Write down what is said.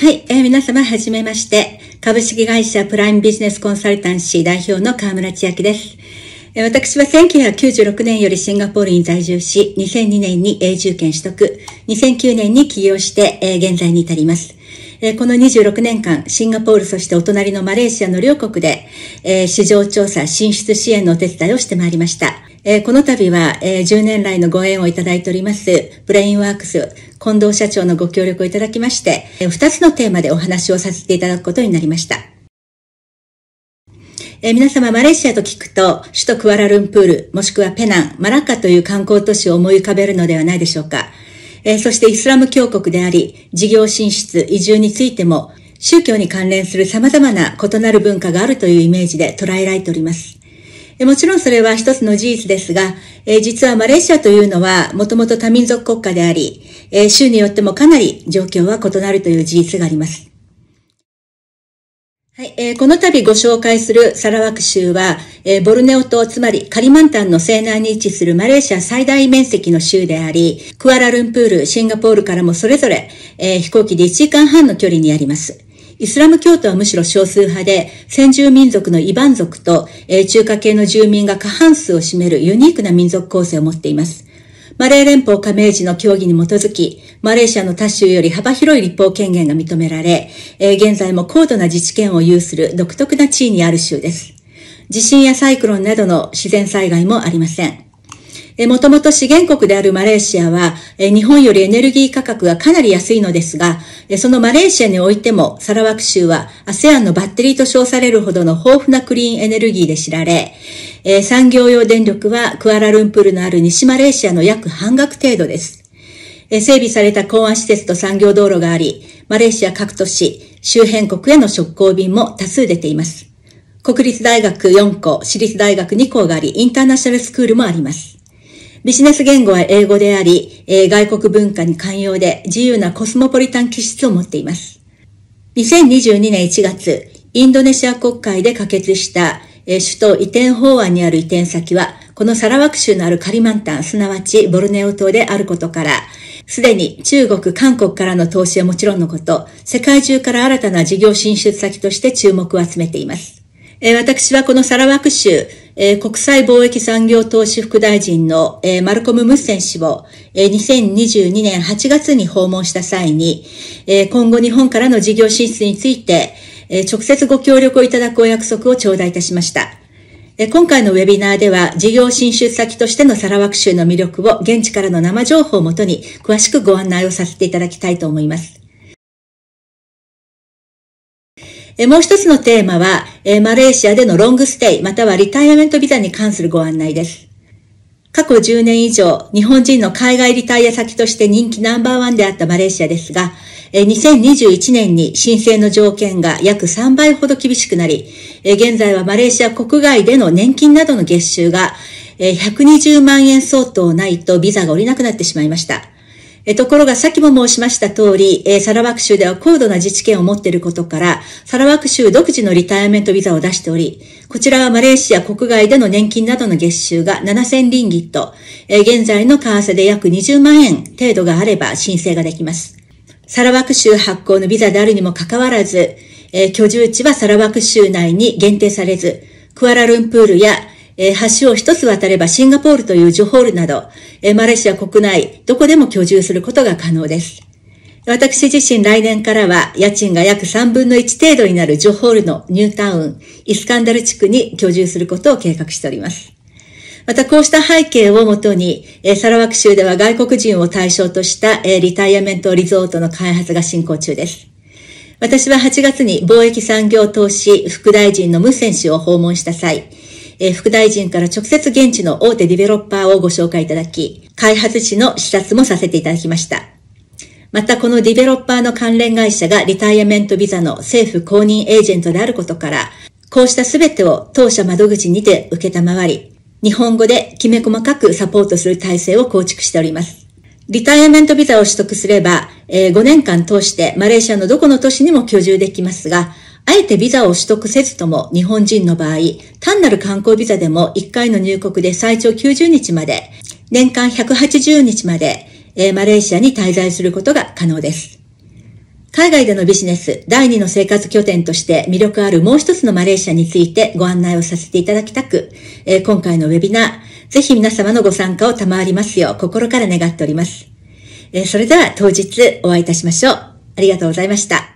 はい、えー、皆様、はじめまして。株式会社プライムビジネスコンサルタンシー代表の河村千秋です。えー、私は1996年よりシンガポールに在住し、2002年に永住権取得、2009年に起業して、えー、現在に至ります。えー、この26年間、シンガポールそしてお隣のマレーシアの両国で、えー、市場調査進出支援のお手伝いをしてまいりました。えー、この度は、えー、10年来のご縁をいただいております、ブレインワークス、近藤社長のご協力をいただきまして、えー、2つのテーマでお話をさせていただくことになりました。えー、皆様、マレーシアと聞くと、首都クアラルンプール、もしくはペナン、マラッカという観光都市を思い浮かべるのではないでしょうか。えー、そしてイスラム教国であり、事業進出、移住についても、宗教に関連する様々な異なる文化があるというイメージで捉えられております。もちろんそれは一つの事実ですが、え実はマレーシアというのはもともと多民族国家であり、え州によってもかなり状況は異なるという事実があります。はい、えー、この度ご紹介するサラワク州は、えー、ボルネオ島、つまりカリマンタンの西南に位置するマレーシア最大面積の州であり、クアラルンプール、シンガポールからもそれぞれ、えー、飛行機で1時間半の距離にあります。イスラム教徒はむしろ少数派で、先住民族のイバン族と、えー、中華系の住民が過半数を占めるユニークな民族構成を持っています。マレー連邦加盟時の協議に基づき、マレーシアの他州より幅広い立法権限が認められ、えー、現在も高度な自治権を有する独特な地位にある州です。地震やサイクロンなどの自然災害もありません。えもともと資源国であるマレーシアは、え日本よりエネルギー価格がかなり安いのですが、えそのマレーシアにおいても、サラワク州は ASEAN のバッテリーと称されるほどの豊富なクリーンエネルギーで知られ、え産業用電力はクアラルンプールのある西マレーシアの約半額程度です。整備された港湾施設と産業道路があり、マレーシア各都市、周辺国への直行便も多数出ています。国立大学4校、私立大学2校があり、インターナショナルスクールもあります。ビジネス言語は英語であり、外国文化に寛容で自由なコスモポリタン気質を持っています。2022年1月、インドネシア国会で可決した首都移転法案にある移転先は、このサラワク州のあるカリマンタン、すなわちボルネオ島であることから、すでに中国、韓国からの投資はもちろんのこと、世界中から新たな事業進出先として注目を集めています。え私はこのサラワク州、えー、国際貿易産業投資副大臣の、えー、マルコム・ムッセン氏を、えー、2022年8月に訪問した際に、えー、今後日本からの事業進出について、えー、直接ご協力をいただくお約束を頂戴いたしました。え今回のウェビナーでは、事業進出先としてのサラワク州の魅力を現地からの生情報をもとに詳しくご案内をさせていただきたいと思います。えもう一つのテーマは、えマレーシアでのロングステイまたはリタイアメントビザに関するご案内です。過去10年以上、日本人の海外リタイア先として人気ナンバーワンであったマレーシアですが、2021年に申請の条件が約3倍ほど厳しくなり、現在はマレーシア国外での年金などの月収が120万円相当ないとビザが下りなくなってしまいました。えところが、さっきも申しました通り、えー、サラワク州では高度な自治権を持っていることから、サラワク州独自のリタイアメントビザを出しており、こちらはマレーシア国外での年金などの月収が7000リンギット、えー、現在の為替で約20万円程度があれば申請ができます。サラワク州発行のビザであるにもかかわらず、えー、居住地はサラワク州内に限定されず、クアラルンプールやえー、橋を一つ渡ればシンガポールというジョホールなど、えー、マレーシア国内、どこでも居住することが可能です。私自身来年からは家賃が約3分の1程度になるジョホールのニュータウン、イスカンダル地区に居住することを計画しております。またこうした背景をもとに、サラワク州では外国人を対象としたリタイアメントリゾートの開発が進行中です。私は8月に貿易産業投資副大臣のムセン氏を訪問した際、えー、副大臣から直接現地の大手ディベロッパーをご紹介いただき、開発地の視察もさせていただきました。またこのディベロッパーの関連会社がリタイアメントビザの政府公認エージェントであることから、こうしたすべてを当社窓口にて受けたまわり、日本語できめ細かくサポートする体制を構築しております。リタイアメントビザを取得すれば、えー、5年間通してマレーシアのどこの都市にも居住できますが、あえてビザを取得せずとも日本人の場合、単なる観光ビザでも1回の入国で最長90日まで、年間180日まで、えー、マレーシアに滞在することが可能です。海外でのビジネス、第2の生活拠点として魅力あるもう一つのマレーシアについてご案内をさせていただきたく、えー、今回のウェビナー、ぜひ皆様のご参加を賜りますよう心から願っております。えー、それでは当日お会いいたしましょう。ありがとうございました。